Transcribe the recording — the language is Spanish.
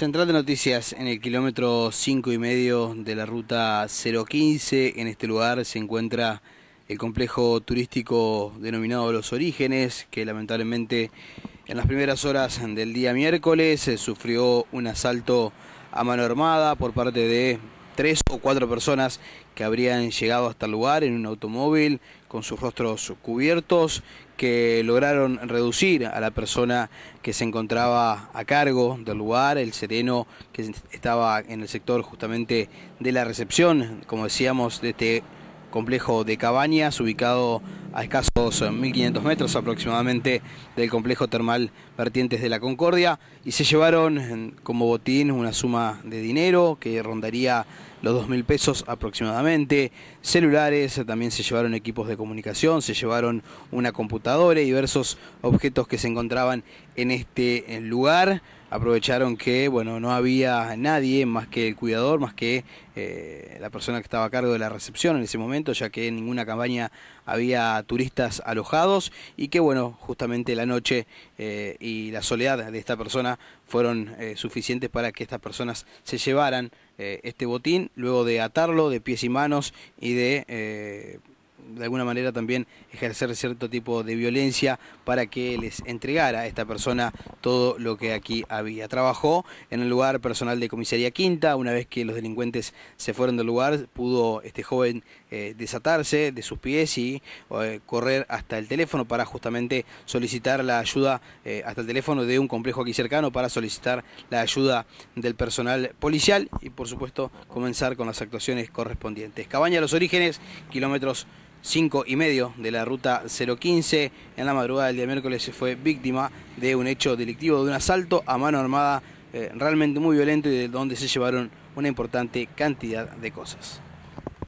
central de noticias en el kilómetro 5 y medio de la ruta 015. En este lugar se encuentra el complejo turístico denominado Los Orígenes, que lamentablemente en las primeras horas del día miércoles eh, sufrió un asalto a mano armada por parte de tres o cuatro personas que habrían llegado hasta el lugar en un automóvil con sus rostros cubiertos, que lograron reducir a la persona que se encontraba a cargo del lugar, el sereno que estaba en el sector justamente de la recepción, como decíamos, de este complejo de cabañas ubicado a escasos 1.500 eh, metros aproximadamente del complejo termal Vertientes de la Concordia y se llevaron eh, como botín una suma de dinero que rondaría los 2.000 pesos aproximadamente, celulares, eh, también se llevaron equipos de comunicación, se llevaron una computadora y diversos objetos que se encontraban en este lugar aprovecharon que bueno no había nadie más que el cuidador, más que eh, la persona que estaba a cargo de la recepción en ese momento, ya que en ninguna campaña había turistas alojados y que bueno justamente la noche eh, y la soledad de esta persona fueron eh, suficientes para que estas personas se llevaran este botín luego de atarlo de pies y manos y de de alguna manera también ejercer cierto tipo de violencia para que les entregara a esta persona todo lo que aquí había. Trabajó en el lugar personal de comisaría quinta, una vez que los delincuentes se fueron del lugar, pudo este joven eh, desatarse de sus pies y eh, correr hasta el teléfono para justamente solicitar la ayuda eh, hasta el teléfono de un complejo aquí cercano para solicitar la ayuda del personal policial y por supuesto comenzar con las actuaciones correspondientes. Cabaña Los Orígenes, kilómetros 5 y medio de la ruta 015. En la madrugada del día miércoles se fue víctima de un hecho delictivo, de un asalto a mano armada eh, realmente muy violento y de donde se llevaron una importante cantidad de cosas.